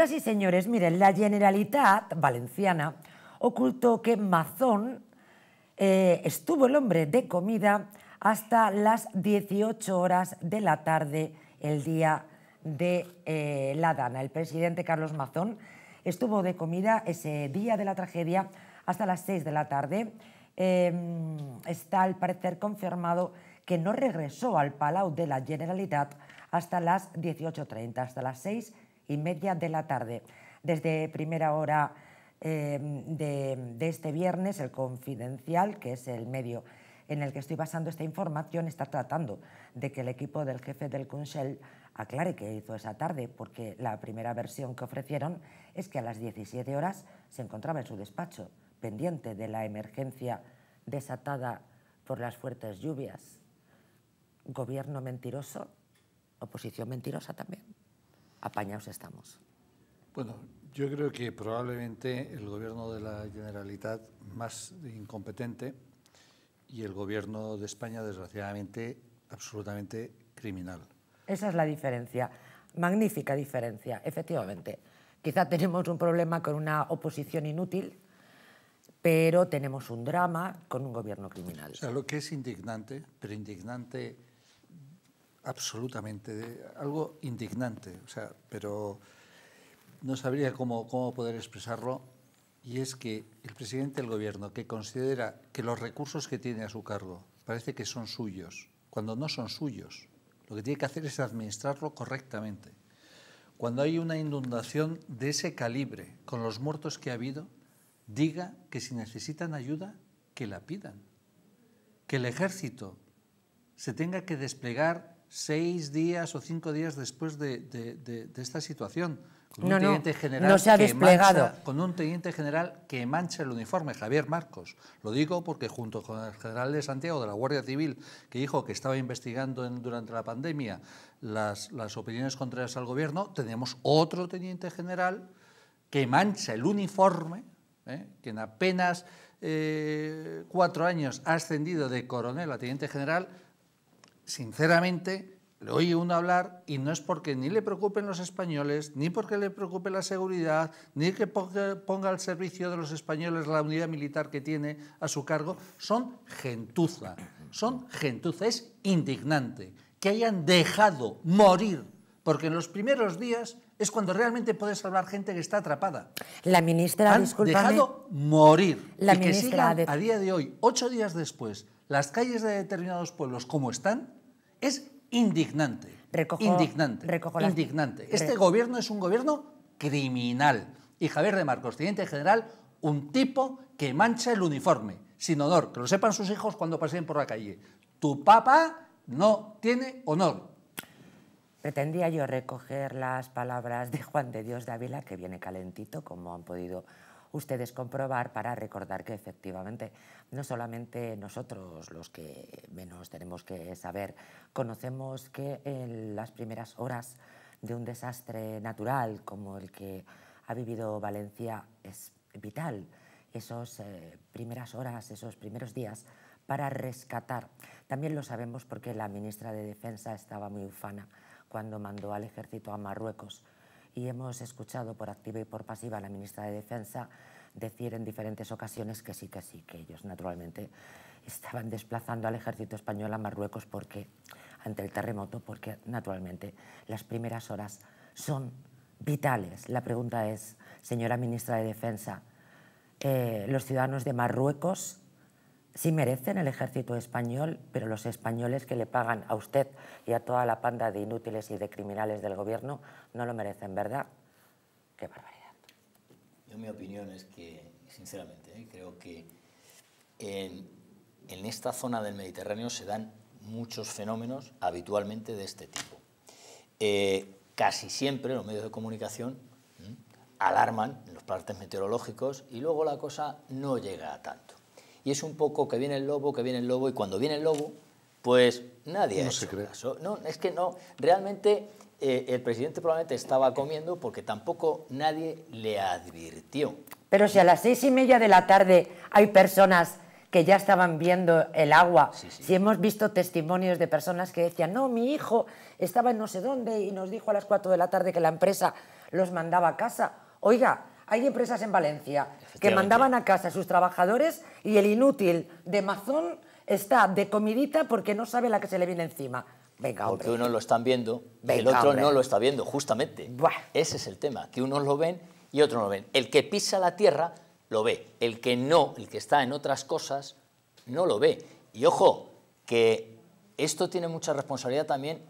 Señoras y señores, miren, la Generalitat Valenciana ocultó que Mazón eh, estuvo el hombre de comida hasta las 18 horas de la tarde el día de eh, la Dana. El presidente Carlos Mazón estuvo de comida ese día de la tragedia hasta las 6 de la tarde. Em, está al parecer confirmado que no regresó al Palau de la Generalitat hasta las 18.30, hasta las 6 y media de la tarde. Desde primera hora em, de, este viernes, el Confidencial, que es el medio en el que estoy basando esta información, está tratando de que el equipo del jefe del Consell aclare qué hizo esa tarde, porque la primera versión que ofrecieron es que a las 17 horas se encontraba en su despacho, pendiente de la emergencia desatada por las fuertes lluvias. Gobierno mentiroso, oposición mentirosa también apañados estamos. Bueno, yo creo que probablemente el gobierno de la Generalitat más incompetente y el gobierno de España, desgraciadamente, absolutamente criminal. Esa es la diferencia, magnífica diferencia, efectivamente. Quizá tenemos un problema con una oposición inútil, pero tenemos un drama con un gobierno criminal. O sea, lo que es indignante, pero indignante absolutamente, algo indignante, o sea, pero no sabría cómo, cómo poder expresarlo, y es que el presidente del gobierno, que considera que los recursos que tiene a su cargo parece que son suyos, cuando no son suyos, lo que tiene que hacer es administrarlo correctamente. Cuando hay una inundación de ese calibre, con los muertos que ha habido, diga que si necesitan ayuda, que la pidan. Que el ejército se tenga que desplegar seis días o cinco días después de, esta situación. Con un teniente general con un teniente general que mancha el uniforme, Javier Marcos. Lo digo porque junto con el general de Santiago de la Guardia Civil, que dijo que estaba investigando durante la pandemia las, las opiniones contrarias al gobierno, tenemos otro teniente general que mancha el uniforme, ¿eh? que en apenas eh, cuatro años ha ascendido de coronel a teniente general sinceramente, le oye uno hablar y no es porque ni le preocupen los españoles, ni porque le preocupe la seguridad, ni que ponga al servicio de los españoles la unidad militar que tiene a su cargo, son gentuza, son gentuza, es indignante que hayan dejado morir, porque en los primeros días es cuando realmente puede salvar gente que está atrapada. La ministra, ha dejado morir. La que a día de hoy, ocho días después, las calles de determinados pueblos como están, es indignante. indignante. Indignante. Este gobierno es un gobierno criminal. Y Javier de Marcos, teniente general, un tipo que mancha el uniforme, sin honor, que lo sepan sus hijos cuando pasen por la calle. Tu papá no tiene honor. Pretendía yo recoger las palabras de Juan de Dios de Ávila, que viene calentito, como han podido ustedes comprobar para recordar que efectivamente no solamente nosotros los que menos tenemos que saber, conocemos que en las primeras horas de un desastre natural como el que ha vivido Valencia es vital esas eh, primeras horas, esos primeros días para rescatar. También lo sabemos porque la ministra de Defensa estaba muy ufana cuando mandó al ejército a Marruecos y hemos escuchado por activa y por pasiva a la ministra de Defensa decir en diferentes ocasiones que sí, que sí, que ellos naturalmente estaban desplazando al ejército español a Marruecos porque ante el terremoto, porque naturalmente las primeras horas son vitales. La pregunta es, señora ministra de Defensa, eh, ¿los ciudadanos de Marruecos Sí merecen el ejército español, pero los españoles que le pagan a usted y a toda la panda de inútiles y de criminales del gobierno no lo merecen, ¿verdad? Qué barbaridad. Yo mi opinión es que, sinceramente, ¿eh? creo que en, esta zona del Mediterráneo se dan muchos fenómenos habitualmente de este tipo. Eh, casi siempre los medios de comunicación alarman los partes meteorológicos y luego la cosa no llega a tanto. Y es un poco que viene el lobo, que viene el lobo, y cuando viene el lobo, pues nadie no se No, es que no, realmente eh, el presidente probablemente estaba comiendo porque tampoco nadie le advirtió. Pero si a las seis y media de la tarde hay personas que ya estaban viendo el agua. Si hemos visto testimonios de personas que decían, no, mi hijo estaba en no sé dónde y nos dijo a las cuatro de la tarde que la empresa los mandaba a casa. Oiga, hay empresas en Valencia que mandaban a casa a sus trabajadores y el inútil de Mazón está de comidita porque no sabe la que se le viene encima. Venga, hombre. Porque uno lo están viendo y el otro no lo está viendo, justamente. Ese es el tema, que unos lo ven y otros no lo ven. El que pisa la tierra lo ve, el que no, el que está en otras cosas, no lo ve. Y ojo, que esto tiene mucha responsabilidad también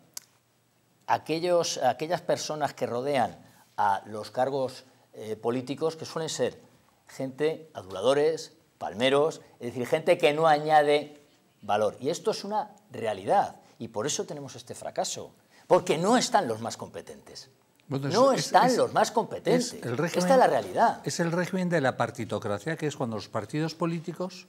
aquellos, aquellas personas que rodean a los cargos eh, políticos que suelen ser gente aduladores, palmeros, es decir, gente que no añade valor. Y esto es una realidad y por eso tenemos este fracaso, porque no están los más competentes. no están los más competentes. Esta es la realidad. Es el régimen de la partitocracia, que es cuando los partidos políticos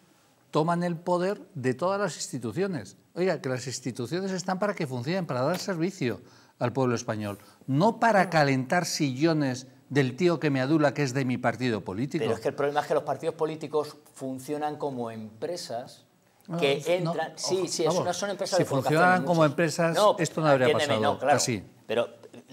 toman el poder de todas las instituciones. Oiga, que las instituciones están para que funcionen, para dar servicio al pueblo español, no para calentar sillones del tío que me adula que es de mi partido político. Pero es que el problema es que los partidos políticos funcionan como empresas ah, que entran... sí, sí, son empresas si funcionaran como empresas, esto no habría pasado. Claro, así. Pero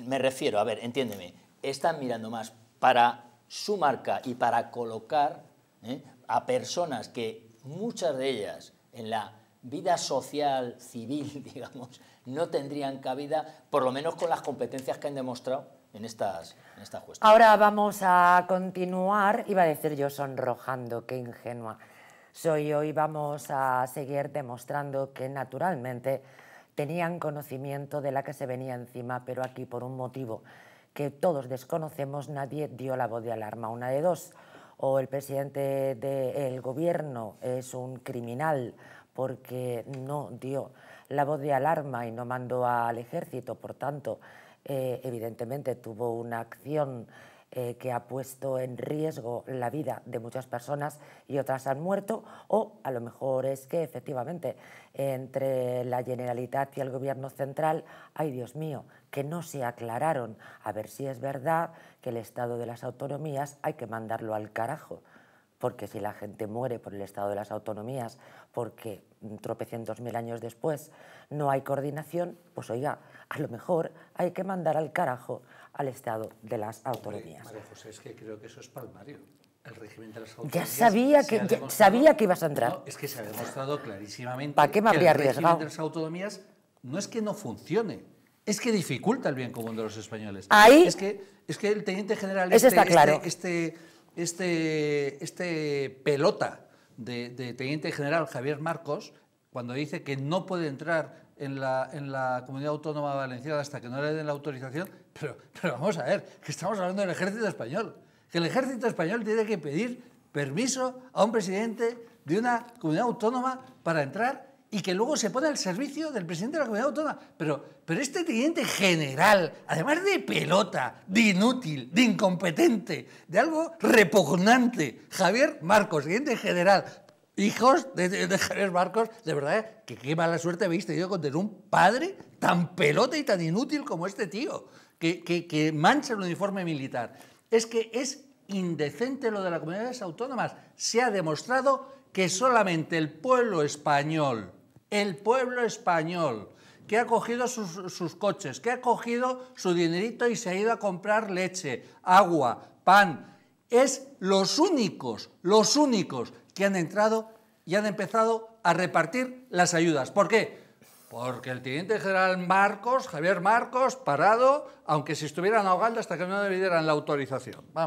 me refiero, a ver, entiéndeme, están mirando más para su marca y para colocar ¿eh? a personas que muchas de ellas en la vida social, civil, digamos, no tendrían cabida, por lo menos con las competencias que han demostrado en estas, esta Ahora vamos a continuar, iba a decir yo sonrojando, qué ingenua soy hoy, vamos a seguir demostrando que naturalmente tenían conocimiento de la que se venía encima, pero aquí por un motivo que todos desconocemos, nadie dio la voz de alarma. Una de dos, o el presidente del gobierno es un criminal porque no dio la voz de alarma y no mandó al ejército, por tanto, eh, evidentemente tuvo una acción eh, que ha puesto en riesgo la vida de muchas personas y otras han muerto, o a lo mejor es que efectivamente entre la Generalitat y el Gobierno Central, ay Dios mío, que no se aclararon. A ver si es verdad que el Estado de las Autonomías hay que mandarlo al carajo porque si la gente muere por el estado de las autonomías, porque tropecientos mil años después no hay coordinación, pues oiga, a lo mejor hay que mandar al carajo al estado de las autonomías. María José, es que creo que eso es palmario. El régimen de las autonomías. Ya sabía que, sabía que ibas a entrar. es que se ha demostrado clarísimamente ¿Para qué me habría que el régimen de las autonomías no es que no funcione, es que dificulta el bien común de los españoles. Ahí. Es que, es que el teniente general. Ese este, está claro. este, este este, este pelota de, Teniente General Javier Marcos cuando dice que no puede entrar en la, en la comunidad autónoma valenciana hasta que no le den la autorización, pero, pero vamos a ver, que estamos hablando del ejército español, que el ejército español tiene que pedir permiso a un presidente de una comunidad autónoma para entrar y que luego se pone al servicio del presidente de la comunidad autónoma. Pero, pero este teniente general, además de pelota, de inútil, de incompetente, de algo repugnante, Javier Marcos, teniente general, hijos de, Javier Marcos, de verdad, ¿eh? que qué mala suerte habéis tenido con tener un padre tan pelota y tan inútil como este tío, que, que, que mancha el uniforme militar. Es que es indecente lo de las comunidades autónomas. Se ha demostrado que solamente el pueblo español el pueblo español que ha cogido sus, coches, que ha cogido su dinerito y se ha ido a comprar leche, agua, pan. Es los únicos, los únicos que han entrado y han empezado a repartir las ayudas. ¿Por qué? Porque el teniente general Marcos, Javier Marcos, parado, aunque se estuvieran ahogando hasta que no le dieran la autorización. Vamos.